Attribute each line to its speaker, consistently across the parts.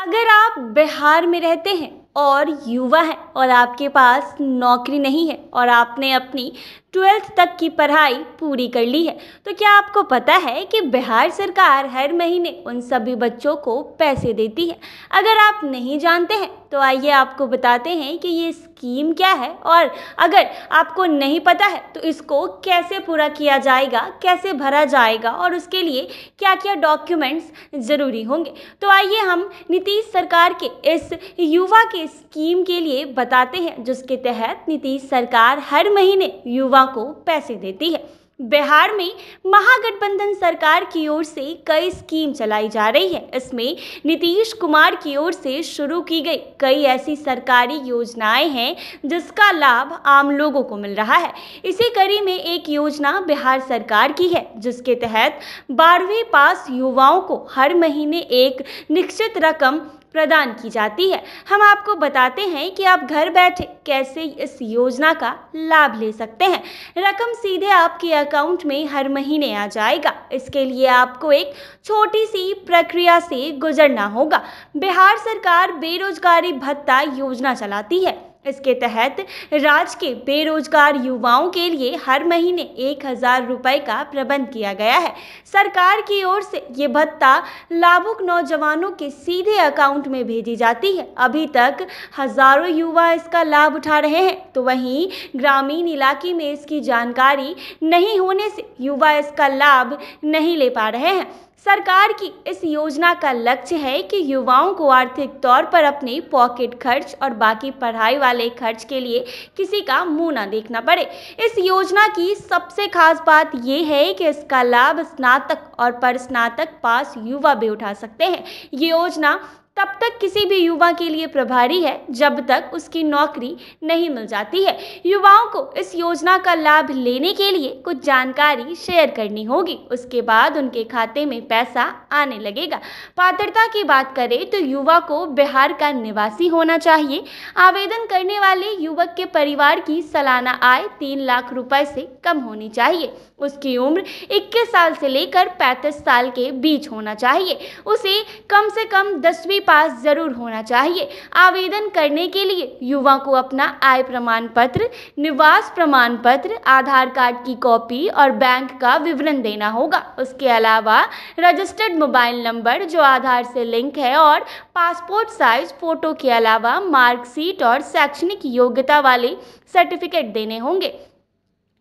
Speaker 1: अगर आप बिहार में रहते हैं और युवा हैं और आपके पास नौकरी नहीं है और आपने अपनी ट्वेल्थ तक की पढ़ाई पूरी कर ली है तो क्या आपको पता है कि बिहार सरकार हर महीने उन सभी बच्चों को पैसे देती है अगर आप नहीं जानते हैं तो आइए आपको बताते हैं कि ये स्कीम क्या है और अगर आपको नहीं पता है तो इसको कैसे पूरा किया जाएगा कैसे भरा जाएगा और उसके लिए क्या क्या डॉक्यूमेंट्स ज़रूरी होंगे तो आइए हम नीतीश सरकार के इस युवा के स्कीम के लिए बताते हैं जिसके तहत नीतीश सरकार हर महीने युवा युवा को पैसे देती है बिहार में महागठबंधन सरकार की ओर से कई स्कीम चलाई जा रही है इसमें नीतीश कुमार की ओर से शुरू की गई कई ऐसी सरकारी योजनाएं हैं जिसका लाभ आम लोगों को मिल रहा है इसी कड़ी में एक योजना बिहार सरकार की है जिसके तहत बारहवीं पास युवाओं को हर महीने एक निश्चित रकम प्रदान की जाती है हम आपको बताते हैं कि आप घर बैठे कैसे इस योजना का लाभ ले सकते हैं रकम सीधे आपके अकाउंट में हर महीने आ जाएगा इसके लिए आपको एक छोटी सी प्रक्रिया से गुजरना होगा बिहार सरकार बेरोजगारी भत्ता योजना चलाती है इसके तहत राज्य के बेरोजगार युवाओं के लिए हर महीने एक हजार रुपये का प्रबंध किया गया है सरकार की ओर से ये भत्ता लाभुक नौजवानों के सीधे अकाउंट में भेजी जाती है अभी तक हजारों युवा इसका लाभ उठा रहे हैं तो वहीं ग्रामीण इलाके में इसकी जानकारी नहीं होने से युवा इसका लाभ नहीं ले पा रहे हैं सरकार की इस योजना का लक्ष्य है कि युवाओं को आर्थिक तौर पर अपने पॉकेट खर्च और बाकी पढ़ाई वाले खर्च के लिए किसी का मुंह न देखना पड़े इस योजना की सबसे खास बात यह है कि इसका लाभ स्नातक और पर स्नातक पास युवा भी उठा सकते हैं ये योजना तब तक किसी भी युवा के लिए प्रभारी है जब तक उसकी नौकरी नहीं मिल जाती है युवाओं को इस योजना का लाभ लेने के लिए कुछ जानकारी शेयर करनी होगी उसके बाद उनके खाते में पैसा आने लगेगा पात्रता की बात करें तो युवा को बिहार का निवासी होना चाहिए आवेदन करने वाले युवक के परिवार की सालाना आय तीन लाख रुपए से कम होनी चाहिए उसकी उम्र इक्कीस साल से लेकर पैंतीस साल के बीच होना चाहिए उसे कम से कम दसवीं पास ज़रूर होना चाहिए आवेदन करने के लिए युवा को अपना आय प्रमाण पत्र निवास प्रमाण पत्र आधार कार्ड की कॉपी और बैंक का विवरण देना होगा उसके अलावा रजिस्टर्ड मोबाइल नंबर जो आधार से लिंक है और पासपोर्ट साइज फ़ोटो के अलावा मार्कशीट और शैक्षणिक योग्यता वाले सर्टिफिकेट देने होंगे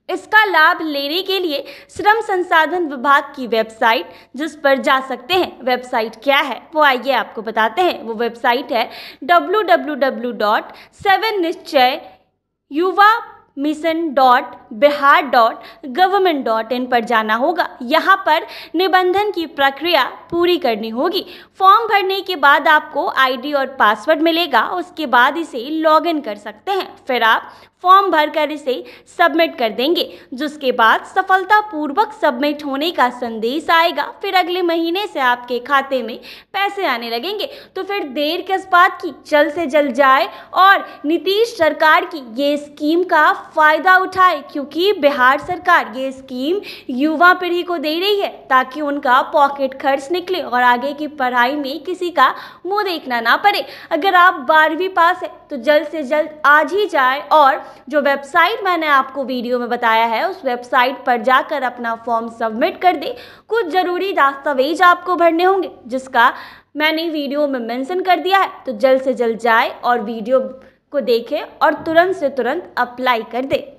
Speaker 1: इसका लाभ लेने के लिए श्रम संसाधन विभाग की वेबसाइट जिस पर जा सकते हैं वेबसाइट क्या है वो आइए आपको बताते हैं वो वेबसाइट है W W W dot seven Nishchay Yuva mission dot Bihar dot government dot in पर जाना होगा यहाँ पर निबंधन की प्रक्रिया पूरी करनी होगी फॉर्म भरने के बाद आपको आईडी और पासवर्ड मिलेगा उसके बाद इसे लॉगिन कर सकते हैं फिर आप फॉर्म भरकर इसे सबमिट कर देंगे जिसके बाद सफलतापूर्वक सबमिट होने का संदेश आएगा फिर अगले महीने से आपके खाते में पैसे आने लगेंगे तो फिर देर किस बात की जल्द से जल्द जाए और नीतीश सरकार की ये स्कीम का फ़ायदा उठाए क्योंकि बिहार सरकार ये स्कीम युवा पीढ़ी को दे रही है ताकि उनका पॉकेट खर्च निकले और आगे की पढ़ाई में किसी का मुंह देखना ना पड़े अगर आप बारहवीं पास है तो जल्द से जल्द आज ही जाए और जो वेबसाइट मैंने आपको वीडियो में बताया है उस वेबसाइट पर जाकर अपना फॉर्म सबमिट कर दे कुछ ज़रूरी दस्तावेज आपको भरने होंगे जिसका मैंने वीडियो में मेंशन कर दिया है तो जल्द से जल्द जाए और वीडियो को देखें और तुरंत से तुरंत अप्लाई कर दें